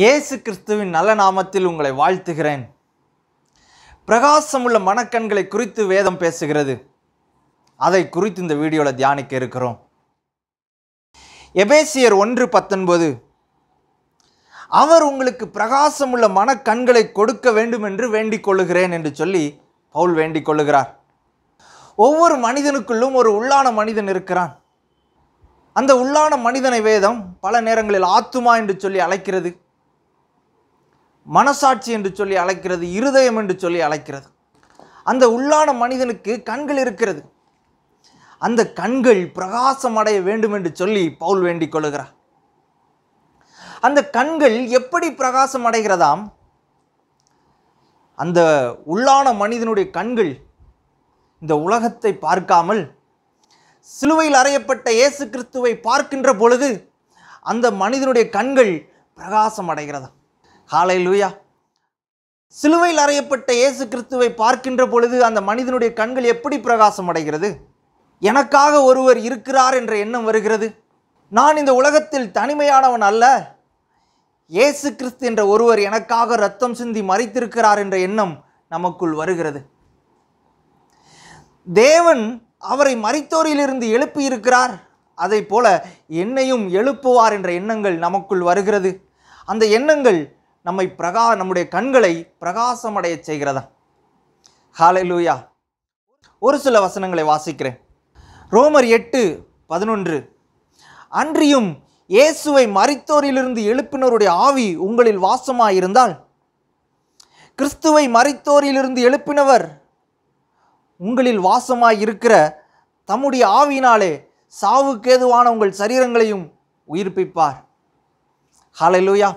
இயேசு கிறிஸ்துவின் நல்ல நாமத்தில் உங்களை வாழ்த்துகிறேன் பிரகாசம் உள்ள மனக்கண்களை குறித்து வேதம் பேசுகிறது அதை குறித்து இந்த வீடியோவில் தியானிக்க இருக்கிறோம் எபேசியர் ஒன்று பத்தொன்பது அவர் உங்களுக்கு பிரகாசம் உள்ள மனக்கண்களை கொடுக்க வேண்டும் என்று வேண்டிக் கொள்ளுகிறேன் என்று சொல்லி பவுல் வேண்டிக் கொள்ளுகிறார் ஒவ்வொரு மனிதனுக்குள்ளும் ஒரு உள்ளான மனிதன் இருக்கிறான் அந்த உள்ளான மனிதனை வேதம் பல நேரங்களில் ஆத்துமா என்று சொல்லி அழைக்கிறது மனசாட்சி என்று சொல்லி அழைக்கிறது இருதயம் என்று சொல்லி அழைக்கிறது அந்த உள்ளான மனிதனுக்கு கண்கள் இருக்கிறது அந்த கண்கள் பிரகாசம் அடைய வேண்டும் என்று சொல்லி பவுல் வேண்டிக் கொள்கிறார் அந்த கண்கள் எப்படி பிரகாசம் அடைகிறதாம் அந்த உள்ளான மனிதனுடைய கண்கள் இந்த உலகத்தை பார்க்காமல் சிலுவையில் அறையப்பட்ட இயேசு கிறிஸ்துவை பார்க்கின்ற பொழுது அந்த மனிதனுடைய கண்கள் பிரகாசம் அடைகிறதா ஹாலை லூயா சிலுவையில் அறையப்பட்ட இயேசு கிறிஸ்துவை பார்க்கின்ற பொழுது அந்த மனிதனுடைய கண்கள் எப்படி பிரகாசம் அடைகிறது எனக்காக ஒருவர் இருக்கிறார் என்ற எண்ணம் வருகிறது நான் இந்த உலகத்தில் தனிமையானவன் அல்ல இயேசு கிறிஸ்து என்ற ஒருவர் எனக்காக ரத்தம் சிந்தி மறைத்திருக்கிறார் என்ற எண்ணம் நமக்குள் வருகிறது தேவன் அவரை மறித்தோரிலிருந்து எழுப்பியிருக்கிறார் அதை போல என்னையும் எழுப்புவார் என்ற எண்ணங்கள் நமக்குள் வருகிறது அந்த எண்ணங்கள் நம்மை பிரகா நம்முடைய கண்களை பிரகாசமடைய செய்கிறதா ஹாலை லூயா ஒரு சில வசனங்களை வாசிக்கிறேன் ரோமர் எட்டு பதினொன்று அன்றியும் இயேசுவை மறித்தோரிலிருந்து எழுப்பினருடைய ஆவி உங்களில் வாசமாயிருந்தால் கிறிஸ்துவை மறித்தோரிலிருந்து எழுப்பினவர் உங்களில் வாசமாயிருக்கிற தம்முடைய ஆவியினாலே சாவுக்கேதுவான உங்கள் சரீரங்களையும் உயிர்ப்பிப்பார் லூயா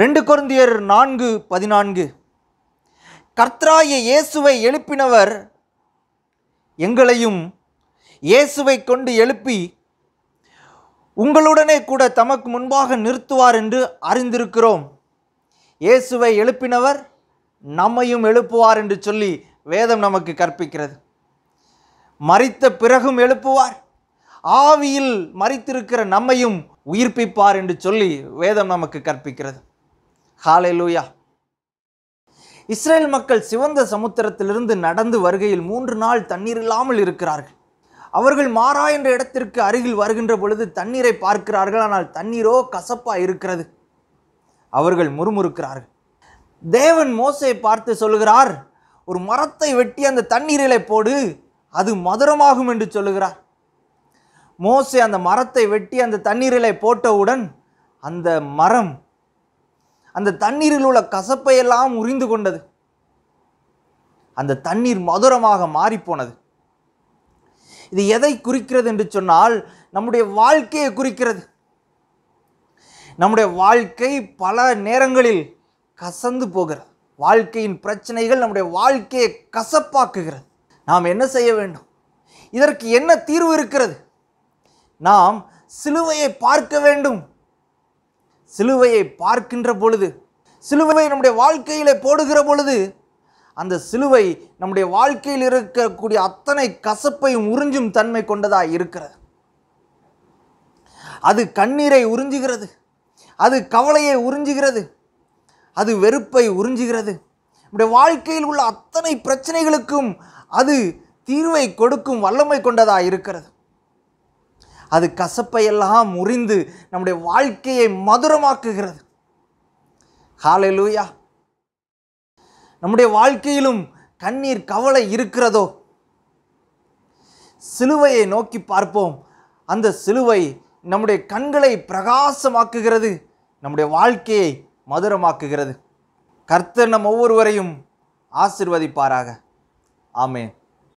ரெண்டு குருந்தியர் நான்கு பதினான்கு கர்த்தராய இயேசுவை எழுப்பினவர் எங்களையும் இயேசுவை கொண்டு எழுப்பி உங்களுடனே கூட தமக்கு முன்பாக நிறுத்துவார் என்று அறிந்திருக்கிறோம் இயேசுவை எழுப்பினவர் நம்மையும் எழுப்புவார் என்று சொல்லி வேதம் நமக்கு கற்பிக்கிறது மறித்த பிறகும் எழுப்புவார் ஆவியில் மறித்திருக்கிற நம்மையும் உயிர்ப்பிப்பார் என்று சொல்லி வேதம் நமக்கு கற்பிக்கிறது ஹாலேலூயா இஸ்ரேல் மக்கள் சிவந்த சமுத்திரத்திலிருந்து நடந்து வருகையில் மூன்று நாள் தண்ணீர் இல்லாமல் இருக்கிறார்கள் அவர்கள் மாறா என்ற இடத்திற்கு அருகில் வருகின்ற பொழுது தண்ணீரை பார்க்கிறார்கள் ஆனால் தண்ணீரோ கசப்பாக இருக்கிறது அவர்கள் முறுமுறுக்கிறார்கள் தேவன் மோசையை பார்த்து சொல்கிறார் ஒரு மரத்தை வெட்டி அந்த தண்ணீரிலே போடு அது மதுரமாகும் என்று சொல்லுகிறார் மோசை அந்த மரத்தை வெட்டி அந்த தண்ணீரிலே போட்டவுடன் அந்த மரம் அந்த தண்ணீரில் உள்ள கசப்பையெல்லாம் உறிந்து கொண்டது அந்த தண்ணீர் மதுரமாக மாறிப்போனது இது எதை குறிக்கிறது என்று சொன்னால் நம்முடைய வாழ்க்கையை குறிக்கிறது நம்முடைய வாழ்க்கை பல நேரங்களில் கசந்து போகிறது வாழ்க்கையின் பிரச்சனைகள் நம்முடைய வாழ்க்கையை கசப்பாக்குகிறது நாம் என்ன செய்ய வேண்டும் இதற்கு என்ன தீர்வு இருக்கிறது நாம் சிலுவையை பார்க்க வேண்டும் சிலுவையை பார்க்கின்ற பொழுது சிலுவை நம்முடைய வாழ்க்கையில் போடுகிற பொழுது அந்த சிலுவை நம்முடைய வாழ்க்கையில் இருக்கக்கூடிய அத்தனை கசப்பையும் உறிஞ்சும் தன்மை கொண்டதாக இருக்கிறது அது கண்ணீரை உறிஞ்சுகிறது அது கவலையை உறிஞ்சுகிறது அது வெறுப்பை உறிஞ்சுகிறது நம்முடைய வாழ்க்கையில் உள்ள அத்தனை பிரச்சனைகளுக்கும் அது தீர்வை கொடுக்கும் வல்லமை கொண்டதாக இருக்கிறது அது கசப்பையெல்லாம் முறிந்து நம்முடைய வாழ்க்கையை மதுரமாக்குகிறது ஹாலே லூயா நம்முடைய வாழ்க்கையிலும் கண்ணீர் கவலை இருக்கிறதோ சிலுவையை நோக்கி பார்ப்போம் அந்த சிலுவை நம்முடைய கண்களை பிரகாசமாக்குகிறது நம்முடைய வாழ்க்கையை மதுரமாக்குகிறது கர்த்தர் நம் ஒவ்வொருவரையும் ஆசிர்வதிப்பாராக ஆமேன்